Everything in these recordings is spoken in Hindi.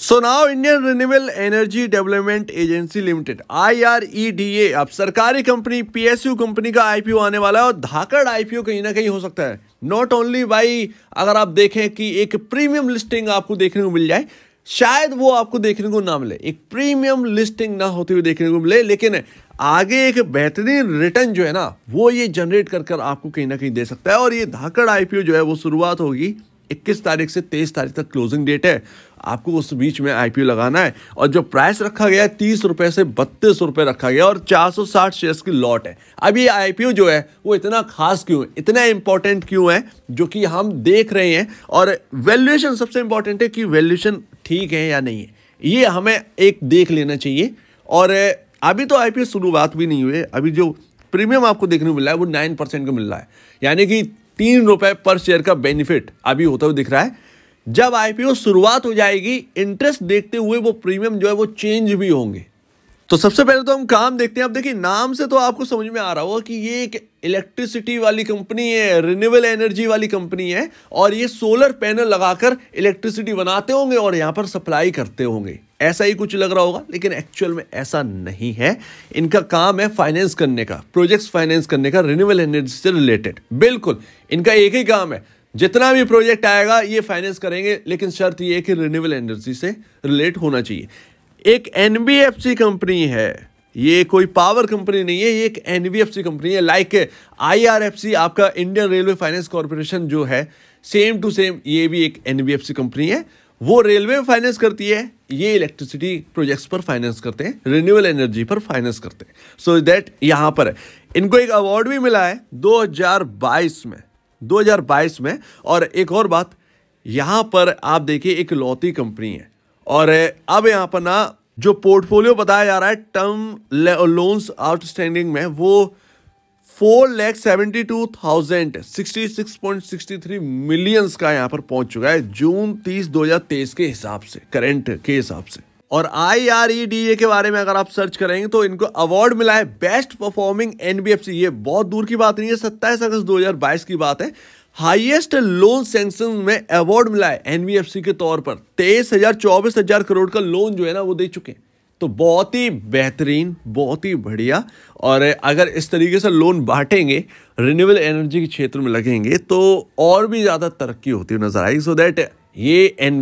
सो now Indian renewable energy development agency limited आई अब सरकारी कंपनी पीएसयू कंपनी का आईपीओ आने वाला है और धाकड़ आईपीओ कहीं ना कहीं हो सकता है नॉट ओनली बाई अगर आप देखें कि एक प्रीमियम लिस्टिंग आपको देखने को मिल जाए शायद वो आपको देखने को ना मिले एक प्रीमियम लिस्टिंग ना होते हुए देखने को मिले लेकिन आगे एक बेहतरीन रिटर्न जो है ना वो ये जनरेट कर कर आपको कहीं ना कहीं दे सकता है और ये धाकड़ आईपीओ जो है वो शुरुआत होगी इक्कीस तारीख से तेईस तारीख तक क्लोजिंग डेट है आपको उस बीच में आईपीओ लगाना है और जो प्राइस रखा गया है तीस रुपए से बत्तीस रुपये रखा गया और 460 शेयर्स की लॉट है अब ये आईपीओ जो है वो इतना खास क्यों है इतना इंपॉर्टेंट क्यों है जो कि हम देख रहे हैं और वैल्यूएशन सबसे इंपॉर्टेंट है कि वैल्यूएशन ठीक है या नहीं है ये हमें एक देख लेना चाहिए और अभी तो आईपीओ शुरुआत भी नहीं हुई है अभी जो प्रीमियम आपको देखने को मिल रहा है वो नाइन परसेंट का मिल रहा है यानी कि तीन रुपए पर शेयर का बेनिफिट अभी होता हुआ दिख रहा है जब आईपीओ शुरुआत हो जाएगी इंटरेस्ट देखते हुए वो प्रीमियम जो है वो चेंज भी होंगे तो सबसे पहले तो हम काम देखते हैं आप देखिए नाम से तो आपको समझ में आ रहा होगा कि ये एक इलेक्ट्रिसिटी वाली कंपनी है रिन्यूएबल एनर्जी वाली कंपनी है और ये सोलर पैनल लगाकर इलेक्ट्रिसिटी बनाते होंगे और यहाँ पर सप्लाई करते होंगे ऐसा ही कुछ लग रहा होगा लेकिन एक्चुअल में ऐसा नहीं है इनका काम है फाइनेंस करने का प्रोजेक्ट्स फाइनेंस करने का रिन्यूबल एनर्जी से रिलेटेड बिल्कुल इनका एक ही काम है जितना भी प्रोजेक्ट आएगा ये फाइनेंस करेंगे लेकिन शर्त ये कि रिन्यूएबल एनर्जी से रिलेट होना चाहिए एक एनबीएफसी कंपनी है ये कोई पावर कंपनी नहीं है ये एक एन कंपनी है लाइक आई आपका इंडियन रेलवे फाइनेंस कॉरपोरेशन जो है सेम टू सेम ये भी एक एनबीएफसी कंपनी है वो रेलवे फाइनेंस करती है ये इलेक्ट्रिसिटी प्रोजेक्ट्स पर फाइनेंस करते हैं रिन्यूएबल एनर्जी पर फाइनेंस करते हैं सो so दैट यहाँ पर है इनको एक अवार्ड भी मिला है 2022 में 2022 में और एक और बात यहाँ पर आप देखिए एक लौती कंपनी है और अब यहाँ पर ना जो पोर्टफोलियो बताया जा रहा है टर्म लोन्स आउटस्टैंडिंग में वो four lakh seventy two thousand sixty six point sixty three millions का यहाँ पर पहुंच चुका है जून तीस दो हजार तेईस के हिसाब से करेंट के हिसाब से और I R E D A के बारे में अगर आप सर्च करेंगे तो इनको अवार्ड मिला है बेस्ट परफॉर्मिंग एनबीएफसी ये बहुत दूर की बात नहीं है सत्ताईस अगस्त बाईस की बात है हाईएस्ट लोन सेंक्शन में अवार्ड मिला है एनबीएफसी के तौर पर तेईस हजार चौबीस हजार करोड़ का लोन जो है ना वो दे चुके हैं तो बहुत ही बेहतरीन बहुत ही बढ़िया और अगर इस तरीके से लोन बांटेंगे रिन्यूएबल एनर्जी के क्षेत्र में लगेंगे तो और भी ज़्यादा तरक्की होती हुई नज़र आएगी सो दैट ये एन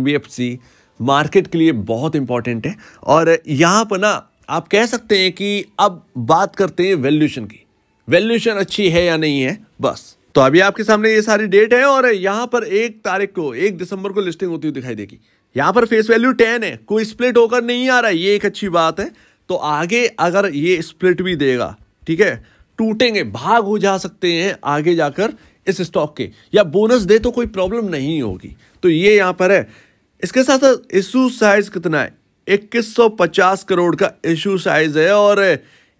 मार्केट के लिए बहुत इंपॉर्टेंट है और यहाँ पर ना आप कह सकते हैं कि अब बात करते हैं वैल्यूशन की वैल्यूशन अच्छी है या नहीं है बस तो अभी आपके सामने ये सारी डेट है और यहाँ पर एक तारीख को एक दिसंबर को लिस्टिंग होती हुई दिखाई देगी यहाँ पर फेस वैल्यू टेन है कोई स्प्लिट होकर नहीं आ रहा है ये एक अच्छी बात है तो आगे अगर ये स्प्लिट भी देगा ठीक है टूटेंगे भाग हो जा सकते हैं आगे जाकर इस स्टॉक के या बोनस दे तो कोई प्रॉब्लम नहीं होगी तो ये यहाँ पर है इसके साथ साथ इशू साइज कितना है 2150 करोड़ का इशू साइज है और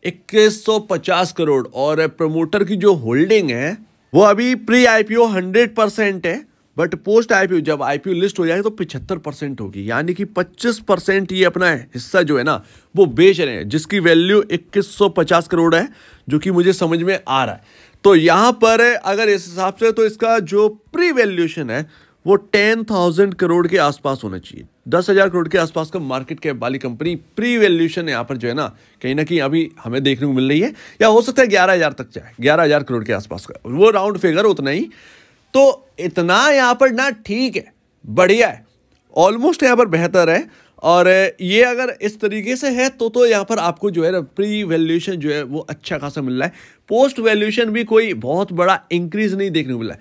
2150 करोड़ और प्रमोटर की जो होल्डिंग है वो अभी प्री आईपीओ 100 परसेंट है बट पोस्ट आईपीओ जब आईपीओ लिस्ट हो जाएगी तो पिछहत्तर परसेंट होगी यानी कि पच्चीस परसेंट ये अपना हिस्सा जो है ना वो बेच रहे हैं जिसकी वैल्यू इक्कीस सौ पचास करोड़ है जो कि मुझे समझ में आ रहा है तो यहाँ पर अगर इस हिसाब से तो इसका जो प्री वैल्यूशन है वो टेन थाउजेंड करोड़ के आसपास होना चाहिए दस हजार करोड़ के आसपास का मार्केट कैप वाली कंपनी प्री वैल्यूशन यहाँ पर जो है ना कहीं ना कहीं अभी हमें देखने को मिल रही है या हो सकता है ग्यारह हजार तक जाए ग्यारह हजार करोड़ के आसपास का वो राउंड फिगर उतना ही तो इतना यहाँ पर ना ठीक है बढ़िया है ऑलमोस्ट यहाँ पर बेहतर है और ये अगर इस तरीके से है तो तो यहाँ पर आपको जो है ना प्री वैल्यूएशन जो है वो अच्छा खासा मिल रहा है पोस्ट वैल्यूएशन भी कोई बहुत बड़ा इंक्रीज नहीं देखने को मिला है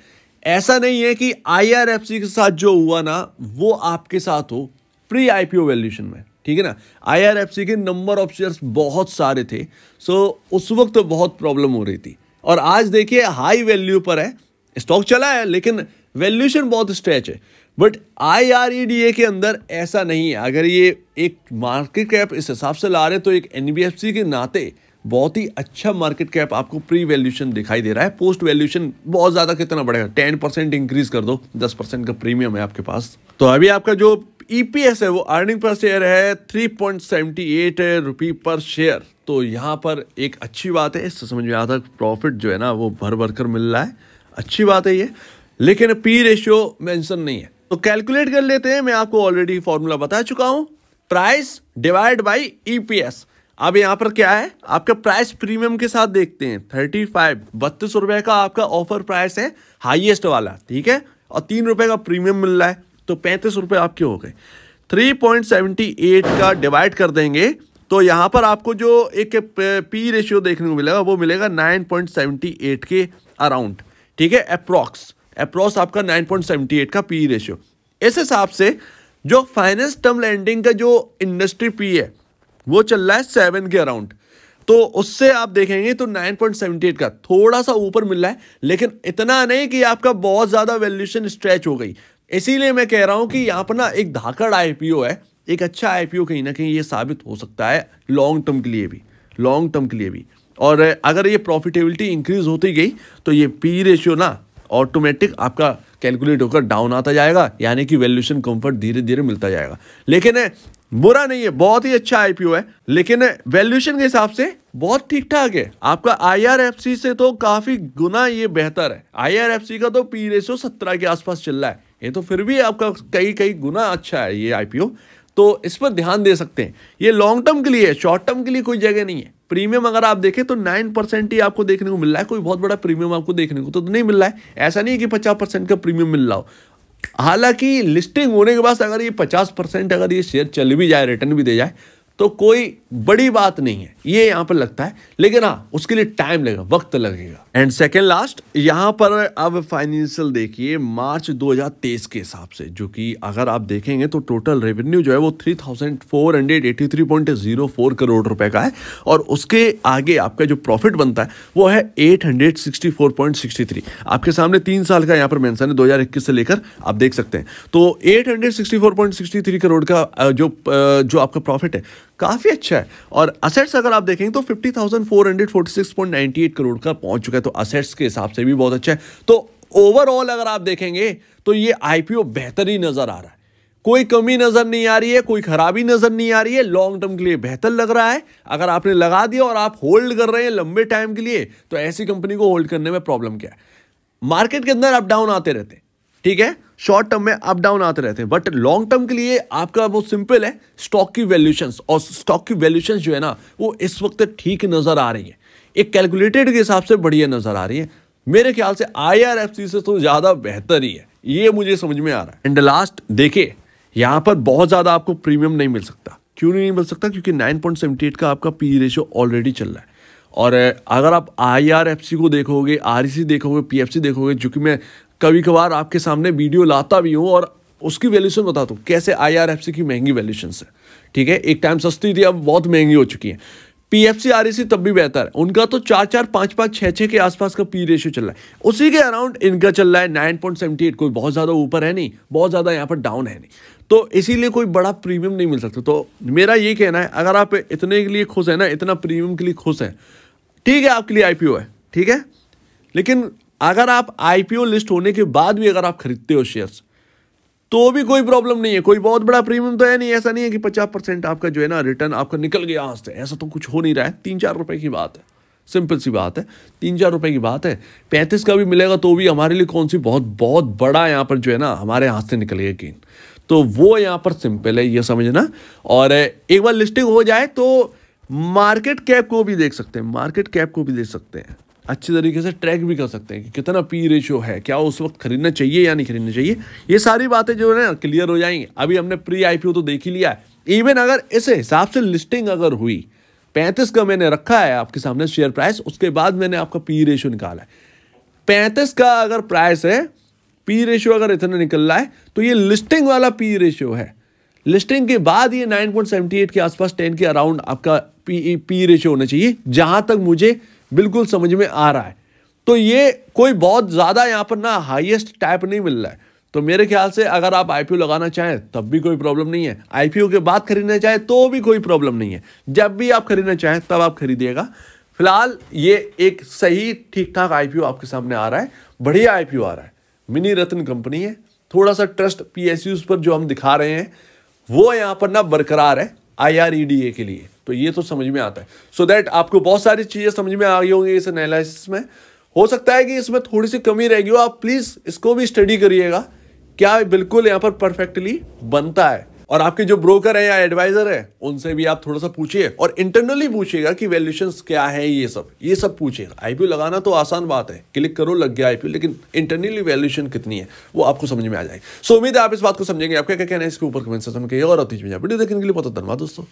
ऐसा नहीं है कि आई के साथ जो हुआ ना वो आपके साथ हो प्री आई वैल्यूशन में ठीक है ना आई के नंबर ऑफ शेयर्स बहुत सारे थे सो उस वक्त बहुत प्रॉब्लम हो रही थी और आज देखिए हाई वैल्यू पर है स्टॉक चला है लेकिन वैल्यूशन बहुत स्ट्रेच है बट आई आर ए के अंदर ऐसा नहीं है अगर ये एक मार्केट कैप इस हिसाब से ला रहे तो एक एन के नाते बहुत ही अच्छा मार्केट कैप आपको प्री वैल्यूशन दिखाई दे रहा है पोस्ट वैल्यूशन बहुत ज़्यादा कितना बढ़ेगा टेन परसेंट इंक्रीज कर दो दस परसेंट का प्रीमियम है आपके पास तो अभी आपका जो ईपीएस e है वो अर्निंग पर शेयर है three point seventy eight rupee per share तो यहाँ पर एक अच्छी बात है इससे समझ में आता प्रॉफिट जो है ना वो भर भर कर मिल रहा है अच्छी बात है ये लेकिन पी रेशियो मेंशन नहीं है तो कैलकुलेट कर लेते हैं मैं आपको ऑलरेडी फॉर्मूला बता चुका हूँ प्राइस डिवाइड बाई ईपीएस अब यहाँ पर क्या है आपका प्राइस प्रीमियम के साथ देखते हैं थर्टी फाइव बत्तीस रुपए का आपका ऑफर प्राइस है हाईएस्ट वाला ठीक है और तीन रुपए का प्रीमियम मिल रहा है तो पैंतीस रुपए आपके हो गए थ्री पॉइंट सेवेंटी एट का डिवाइड कर देंगे तो यहाँ पर आपको जो एक पी रेशियो देखने को मिलेगा वो मिलेगा नाइन पॉइंट सेवेंटी एट के अराउंड ठीक है अप्रॉक्स अप्रॉक्स आपका 9.78 का पी रेशियो इस हिसाब से जो फाइनेंस टर्म लैंडिंग का जो इंडस्ट्री पी है वो चल रहा है सेवन के अराउंड तो उससे आप देखेंगे तो 9.78 का थोड़ा सा ऊपर मिल रहा है लेकिन इतना नहीं कि आपका बहुत ज़्यादा वैल्यूशन स्ट्रेच हो गई इसीलिए मैं कह रहा हूँ कि यहाँ पर ना एक धाकड़ आईपीओ है एक अच्छा आईपीओ कहीं ना कहीं ये साबित हो सकता है लॉन्ग टर्म के लिए भी लॉन्ग टर्म के लिए भी और अगर ये प्रॉफिटेबिलिटी इंक्रीज होती गई तो ये पी रेशियो ना ऑटोमेटिक आपका कैलकुलेट होकर डाउन आता जाएगा यानी कि वैल्यूशन कंफर्ट धीरे धीरे मिलता जाएगा लेकिन बुरा नहीं है बहुत ही अच्छा आईपीओ है लेकिन वैल्यूशन के हिसाब से बहुत ठीक ठाक है आपका आईआरएफसी से तो काफी गुना ये बेहतर है आईआरएफसी का तो पी रेशियो सत्रह के आसपास चल रहा है ये तो फिर भी आपका कई कई गुना अच्छा है ये आईपीओ तो इस पर ध्यान दे सकते हैं ये लॉन्ग टर्म के लिए शॉर्ट टर्म के लिए कोई जगह नहीं है प्रीमियम अगर आप देखें तो नाइन परसेंट ही आपको देखने को मिल रहा है कोई बहुत बड़ा प्रीमियम आपको देखने को तो नहीं मिल रहा है ऐसा नहीं है कि पचास परसेंट का प्रीमियम मिल रहा हो हालांकि लिस्टिंग होने के बाद अगर ये पचास परसेंट अगर ये शेयर चल भी जाए रिटर्न भी दे जाए तो कोई बड़ी बात नहीं है ये यहाँ पर लगता है लेकिन हाँ उसके लिए टाइम लगेगा वक्त लगेगा एंड सेकेंड लास्ट यहाँ पर अब फाइनेंशियल देखिए मार्च 2023 के हिसाब से जो कि अगर आप देखेंगे तो टोटल रेवेन्यू जो है वो 3,483.04 करोड़ रुपए का है और उसके आगे आपका जो प्रॉफिट बनता है वो है 864.63 आपके सामने तीन साल का यहाँ पर मैंसन है दो से लेकर आप देख सकते हैं तो एट करोड़ का जो जो आपका प्रॉफिट है काफ़ी अच्छा है और असेट्स अगर आप देखेंगे तो fifty thousand four hundred forty six point ninety eight crore का पहुंच चुका है तो असेट्स के हिसाब से भी बहुत अच्छा है तो ओवरऑल अगर आप देखेंगे तो ये आईपीओ बेहतर ही नज़र आ रहा है कोई कमी नज़र नहीं आ रही है कोई खराबी नज़र नहीं आ रही है लॉन्ग टर्म के लिए बेहतर लग रहा है अगर आपने लगा दिया और आप होल्ड कर रहे हैं लंबे टाइम के लिए तो ऐसी कंपनी को होल्ड करने में प्रॉब्लम क्या है मार्केट के अंदर अप डाउन आते रहते हैं ठीक है शॉर्ट टर्म में अप डाउन आते रहते हैं बट लॉन्ग टर्म के लिए आपका बहुत सिंपल है स्टॉक की वैल्यूशन और स्टॉक की वैल्यूशन जो है ना वो इस वक्त ठीक नज़र आ रही है एक कैलकुलेटेड के हिसाब से बढ़िया नज़र आ रही है मेरे ख्याल से आई से तो ज़्यादा बेहतर ही है ये मुझे समझ में आ रहा है एंड लास्ट देखिए यहाँ पर बहुत ज़्यादा आपको प्रीमियम नहीं मिल सकता क्यों नहीं मिल सकता क्योंकि 9.78 का आपका पी रेशियो ऑलरेडी चल रहा है और अगर आप आई को देखोगे आर e देखोगे पी देखोगे जो कि मैं कभी कभार आपके सामने वीडियो लाता भी हूँ और उसकी वैल्यूशन बता दूँ कैसे आई आर एफ सी की महंगी वैल्यूशन है ठीक है एक टाइम सस्ती थी अब बहुत महंगी हो चुकी है पी एफ सी आर तब भी बेहतर है उनका तो चार चार पाँच पाँच छः छः के आसपास का पी रेशियो चल रहा है उसी के अराउंड इनका चल रहा है नाइन पॉइंट सेवेंटी एट कोई बहुत ज़्यादा ऊपर है नहीं बहुत ज़्यादा यहाँ पर डाउन है नहीं तो इसीलिए कोई बड़ा प्रीमियम नहीं मिल सकता तो मेरा ये कहना है अगर आप इतने के लिए खुश हैं ना इतना प्रीमियम के लिए खुश है ठीक है आपके लिए आई पी ओ है ठीक है लेकिन अगर आप आईपीओ लिस्ट होने के बाद भी अगर आप खरीदते हो शेयर्स तो भी कोई प्रॉब्लम नहीं है कोई बहुत बड़ा प्रीमियम तो है नहीं ऐसा नहीं है कि पचास परसेंट आपका जो है ना रिटर्न आपका निकल गया आज से ऐसा तो कुछ हो नहीं रहा है तीन चार रुपए की बात है सिंपल सी बात है तीन चार रुपए की बात है पैंतीस का भी मिलेगा तो भी हमारे लिए कौन सी बहुत बहुत बड़ा यहाँ पर जो है ना हमारे हाथ से निकलेगा गेन तो वो यहाँ पर सिंपल है ये समझना और एक बार लिस्टिंग हो जाए तो मार्केट कैप को भी देख सकते हैं मार्केट कैप को भी देख सकते हैं अच्छे तरीके से ट्रैक भी कर सकते हैं कि कितना पी रेशो है क्या उस वक्त खरीदना चाहिए या नहीं खरीदना चाहिए ये सारी बातें जो है ना क्लियर हो जाएंगी अभी हमने प्री आईपीओ तो देख ही लिया है इवन अगर इस हिसाब से लिस्टिंग अगर हुई पैंतीस का मैंने रखा है आपके सामने शेयर प्राइस उसके बाद मैंने आपका पी रेशो निकाला है पैंतीस का अगर प्राइस है पी रेशियो अगर इतना निकल रहा है तो ये लिस्टिंग वाला पी रेशियो है लिस्टिंग के बाद ये 9.78 के आसपास 10 के अराउंड आपका पी पी रेशियो होना चाहिए जहां तक मुझे बिल्कुल समझ में आ रहा है तो ये कोई बहुत ज़्यादा यहाँ पर ना हाईएस्ट टाइप नहीं मिल रहा है तो मेरे ख्याल से अगर आप आईपीओ लगाना चाहें तब भी कोई प्रॉब्लम नहीं है आईपीओ के बाद खरीदना चाहें तो भी कोई प्रॉब्लम नहीं है जब भी आप खरीदना चाहें तब आप खरीदिएगा फिलहाल ये एक सही ठीक ठाक आई आपके सामने आ रहा है बढ़िया आई आ रहा है मिनी रत्न कंपनी है थोड़ा सा ट्रस्ट पी पर जो हम दिखा रहे हैं वो यहाँ पर ना बरकरार है आईआरईडीए e के लिए तो ये तो समझ में आता है सो so दैट आपको बहुत सारी चीज़ें समझ में आ गई होंगी इस एनालिसिस में हो सकता है कि इसमें थोड़ी सी कमी रहेगी हो आप प्लीज़ इसको भी स्टडी करिएगा क्या बिल्कुल यहाँ पर परफेक्टली बनता है और आपके जो ब्रोकर है या एडवाइजर है उनसे भी आप थोड़ा सा पूछिए और इंटरनली पूछिएगा कि वैल्यूशन क्या है ये सब ये सब पूछिए आईपीओ लगाना तो आसान बात है क्लिक करो लग गया आईपीओ लेकिन इंटरनली वैल्यूशन कितनी है वो आपको समझ में आ जाएगी सो उम्मीद है आप इस बात को समझेंगे आपका क्या कहना है इसके ऊपर कमेंट सेक्शन में कहिएगा और अपनी वीडियो देखने के लिए बहुत धन्यवाद दोस्तों